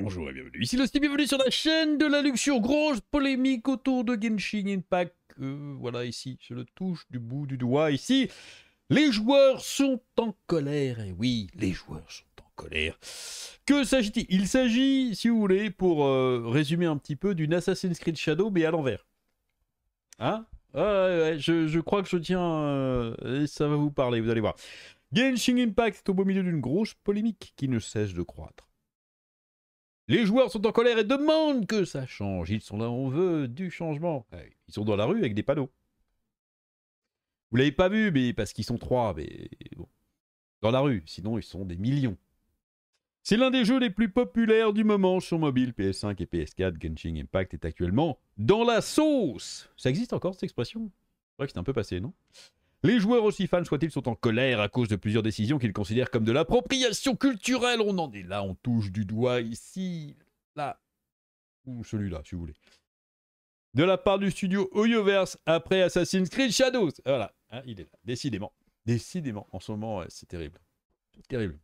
Bonjour et bienvenue. Ici le bienvenue sur la chaîne de la luxure. Grosse polémique autour de Genshin Impact. Euh, voilà, ici, je le touche du bout du doigt. Ici, les joueurs sont en colère. Et oui, les joueurs sont en colère. Que s'agit-il Il, s'agit, si vous voulez, pour euh, résumer un petit peu, d'une Assassin's Creed Shadow, mais à l'envers. Hein je, crois que je tiens. Euh, ça va vous parler, vous allez voir. Genshin Impact est au beau milieu d'une grosse polémique qui ne cesse de croître. Les joueurs sont en colère et demandent que ça change. Ils sont là, on veut du changement. Ils sont dans la rue avec des panneaux. Vous l'avez pas vu, mais parce qu'ils sont trois, mais bon. Dans la rue, sinon ils sont des millions. C'est l'un des jeux les plus populaires du moment sur mobile, PS5 et PS4. Genshin Impact est actuellement dans la sauce. Ça existe encore cette expression C'est vrai que c'est un peu passé, non les joueurs, aussi fans soit ils sont en colère à cause de plusieurs décisions qu'ils considèrent comme de l'appropriation culturelle. On en est là, on touche du doigt ici, là, ou celui-là, si vous voulez. De la part du studio Oyoverse après Assassin's Creed Shadows. Voilà, hein, il est là, décidément. Décidément, en ce moment, c'est terrible. C'est terrible.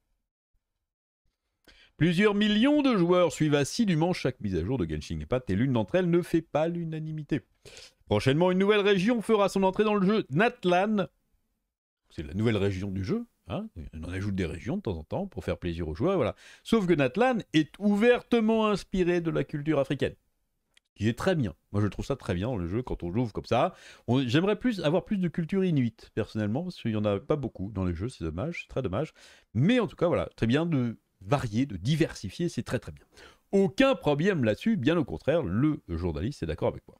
Plusieurs millions de joueurs suivent assidûment chaque mise à jour de Genshin Impact et l'une d'entre elles ne fait pas l'unanimité. Prochainement, une nouvelle région fera son entrée dans le jeu, Natlan, c'est la nouvelle région du jeu. Hein. on en ajoute des régions de temps en temps pour faire plaisir aux joueurs. Voilà. Sauf que Natlan est ouvertement inspiré de la culture africaine. qui est très bien. Moi, je trouve ça très bien dans le jeu quand on l'ouvre comme ça. J'aimerais plus avoir plus de culture inuite, personnellement, parce qu'il n'y en a pas beaucoup dans les jeux. C'est dommage, c'est très dommage. Mais en tout cas, voilà, très bien de varier, de diversifier. C'est très, très bien. Aucun problème là-dessus. Bien au contraire, le journaliste est d'accord avec moi.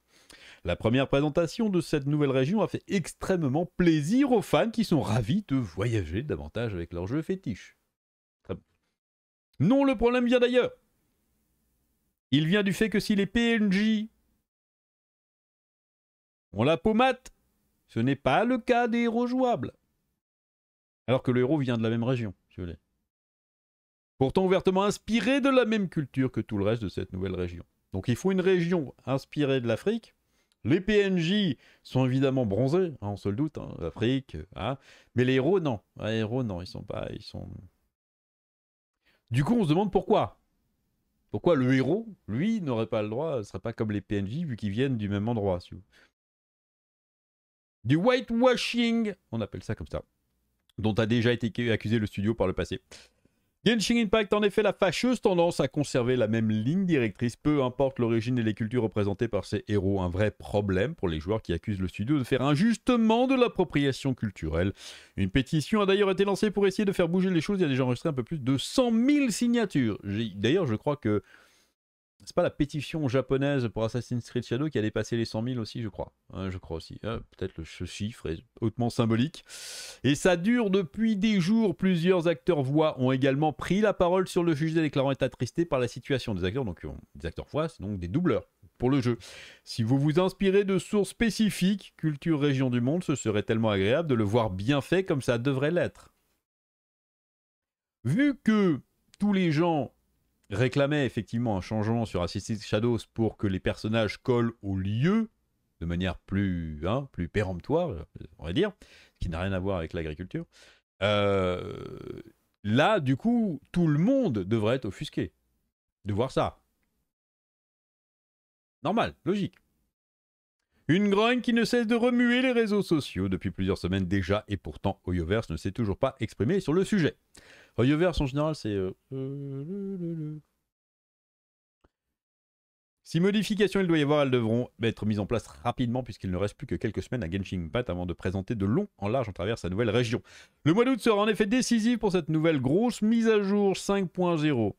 La première présentation de cette nouvelle région a fait extrêmement plaisir aux fans qui sont ravis de voyager davantage avec leurs jeux fétiches. Non, le problème vient d'ailleurs. Il vient du fait que si les PNJ ont la pommate, ce n'est pas le cas des héros jouables. Alors que le héros vient de la même région, si vous voulez. Pourtant ouvertement inspiré de la même culture que tout le reste de cette nouvelle région. Donc il faut une région inspirée de l'Afrique les PNJ sont évidemment bronzés, hein, on se le doute, hein, l'Afrique, Afrique, hein. mais les héros, non. Les héros, non, ils sont pas. Ils sont... Du coup, on se demande pourquoi. Pourquoi le héros, lui, n'aurait pas le droit, ne serait pas comme les PNJ, vu qu'ils viennent du même endroit. Si vous... Du whitewashing, on appelle ça comme ça, dont a déjà été accusé le studio par le passé. Genshin Impact en effet la fâcheuse tendance à conserver la même ligne directrice, peu importe l'origine et les cultures représentées par ses héros, un vrai problème pour les joueurs qui accusent le studio de faire injustement de l'appropriation culturelle. Une pétition a d'ailleurs été lancée pour essayer de faire bouger les choses, il y a déjà enregistré un peu plus de 100 000 signatures. D'ailleurs je crois que c'est pas la pétition japonaise pour Assassin's Creed Shadow qui a dépassé les 100 000 aussi, je crois. je crois aussi. Ah, peut-être le ce chiffre est hautement symbolique. Et ça dure depuis des jours. Plusieurs acteurs voix ont également pris la parole sur le sujet, déclarant être attristés par la situation des acteurs. Donc, euh, des acteurs voix, donc des doubleurs pour le jeu. Si vous vous inspirez de sources spécifiques, culture, région du monde, ce serait tellement agréable de le voir bien fait comme ça devrait l'être. Vu que tous les gens réclamait effectivement un changement sur Assisted Shadows pour que les personnages collent au lieu de manière plus, hein, plus péremptoire, on va dire, qui n'a rien à voir avec l'agriculture. Euh, là, du coup, tout le monde devrait être offusqué de voir ça. Normal, logique. Une grogne qui ne cesse de remuer les réseaux sociaux depuis plusieurs semaines déjà, et pourtant Oyoverse ne s'est toujours pas exprimé sur le sujet. Oyoverse en général, c'est. Euh, euh, si modifications il doit y avoir, elles devront être mises en place rapidement puisqu'il ne reste plus que quelques semaines à Genshin Impact avant de présenter de long en large en travers sa nouvelle région. Le mois d'août sera en effet décisif pour cette nouvelle grosse mise à jour 5.0.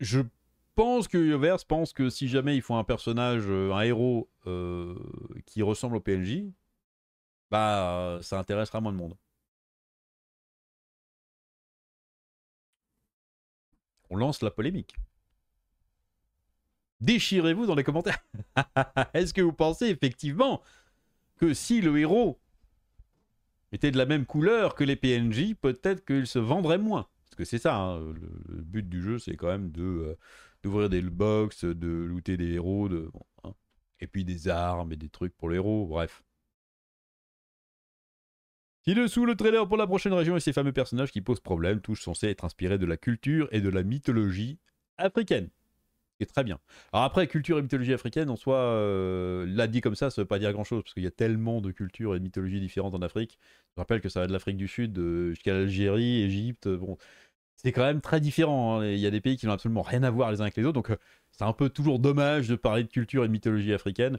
Je pense que Yovers pense que si jamais ils font un personnage, euh, un héros euh, qui ressemble au PNJ, bah euh, ça intéressera moins de monde. On lance la polémique. Déchirez-vous dans les commentaires. Est-ce que vous pensez effectivement que si le héros était de la même couleur que les PNJ, peut-être qu'il se vendrait moins parce que c'est ça, hein, le, but du jeu, c'est quand même de euh, d'ouvrir des box, de looter des héros, de, bon, hein. et puis des armes et des trucs pour les héros, bref. Ci-dessous, le trailer pour la prochaine région et ses fameux personnages qui posent problème, tous censés être inspirés de la culture et de la mythologie africaine très bien. Alors après, culture et mythologie africaine, en soi, euh, là dit comme ça, ça veut pas dire grand-chose, parce qu'il y a tellement de cultures et de mythologies différentes en Afrique. Je rappelle que ça va de l'Afrique du Sud euh, jusqu'à l'Algérie, Égypte, euh, bon... C'est quand même très différent. Hein. Il y a des pays qui n'ont absolument rien à voir les uns avec les autres, donc euh, c'est un peu toujours dommage de parler de culture et de mythologie africaine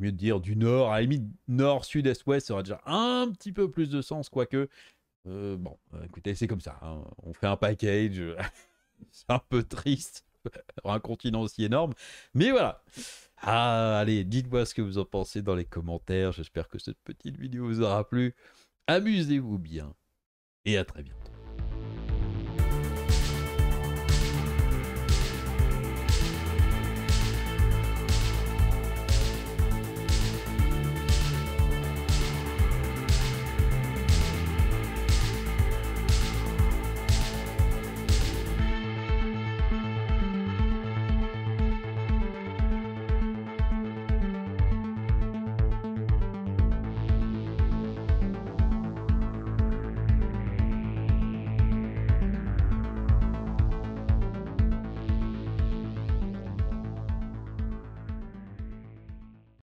mieux de dire du nord, à la limite nord, sud, est, ouest, ça aurait déjà un petit peu plus de sens, quoique. bon, écoutez, c'est comme ça. Hein. On fait un package. c'est un peu triste. un continent aussi énorme. Mais voilà. Ah, allez, dites-moi ce que vous en pensez dans les commentaires. J'espère que cette petite vidéo vous aura plu. Amusez-vous bien et à très bientôt.